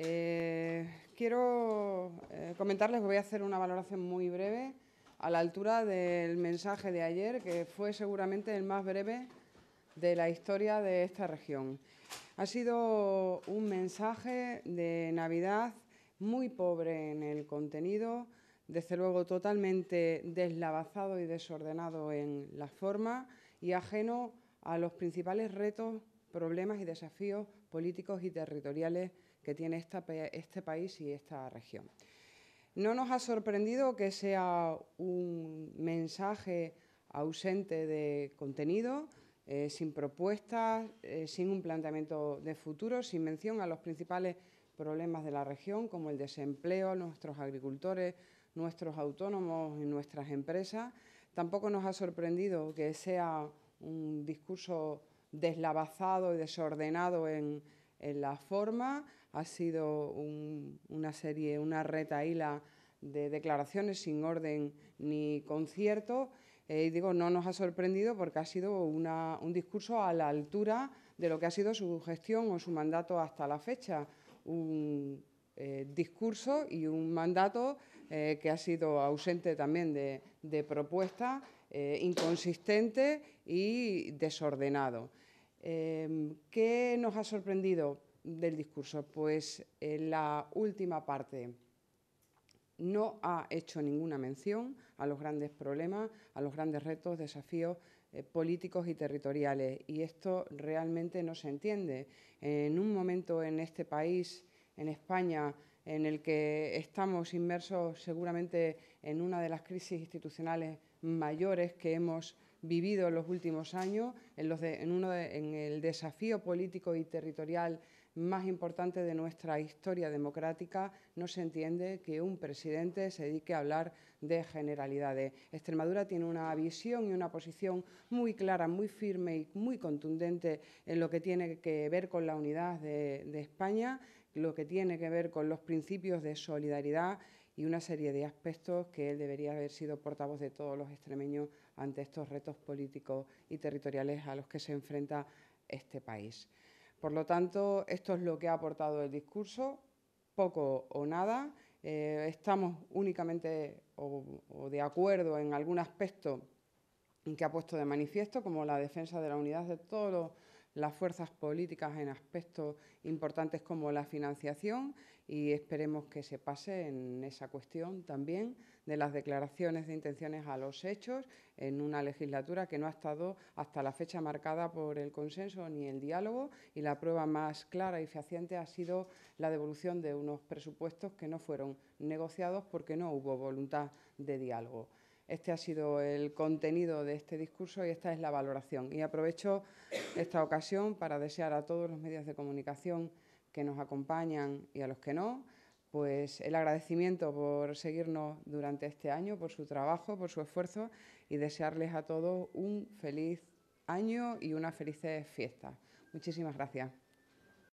Eh, quiero eh, comentarles que voy a hacer una valoración muy breve a la altura del mensaje de ayer, que fue seguramente el más breve de la historia de esta región. Ha sido un mensaje de Navidad muy pobre en el contenido, desde luego totalmente deslavazado y desordenado en la forma y ajeno a los principales retos, problemas y desafíos políticos y territoriales que tiene este país y esta región. No nos ha sorprendido que sea un mensaje ausente de contenido, eh, sin propuestas, eh, sin un planteamiento de futuro, sin mención a los principales problemas de la región, como el desempleo, nuestros agricultores, nuestros autónomos y nuestras empresas. Tampoco nos ha sorprendido que sea un discurso deslavazado y desordenado en, en la forma, ha sido una serie, una retaíla de declaraciones sin orden ni concierto. Eh, y digo, no nos ha sorprendido porque ha sido un discurso a la altura de lo que ha sido su gestión o su mandato hasta la fecha. Un eh, discurso y un mandato eh, que ha sido ausente también de propuesta, inconsistente y desordenado. Em, ¿Qué nos ha sorprendido del discurso? Pues eh, la última parte no ha hecho ninguna mención a los grandes problemas, a los grandes retos, desafíos eh, políticos y territoriales. Y esto realmente no se entiende. En un momento en este país, en España, en el que estamos inmersos seguramente en una de las crisis institucionales mayores que hemos vivido en los últimos años, en, los uno en el desafío político y territorial más importante de nuestra historia democrática, no se entiende que un presidente se dedique a hablar de generalidades. Extremadura tiene una visión y una posición muy clara, muy firme y muy contundente en lo que tiene que ver con la unidad de España, lo que tiene que ver con los principios de solidaridad y una serie de aspectos que él debería haber sido portavoz de todos los extremeños ante estos retos políticos y territoriales a los que se enfrenta este país. Por lo tanto, esto es lo que ha aportado el discurso, poco o nada. Eh, estamos únicamente o, de acuerdo en algún aspecto que ha puesto de manifiesto, como la defensa de la unidad de todos los las fuerzas políticas en aspectos importantes como la financiación y esperemos que se pase en esa cuestión también de las declaraciones de intenciones a los hechos en una legislatura que no ha estado hasta la fecha marcada por el consenso ni el diálogo y la prueba más clara y fehaciente ha sido la devolución de unos presupuestos que no fueron negociados porque no hubo voluntad de diálogo. Este ha sido el contenido de este discurso y esta es la valoración. Y aprovecho esta ocasión para desear a todos los medios de comunicación que nos acompañan y a los que no, pues el agradecimiento por seguirnos durante este año, por su trabajo, por su esfuerzo y desearles a todos un feliz año y unas felices fiestas. Muchísimas gracias.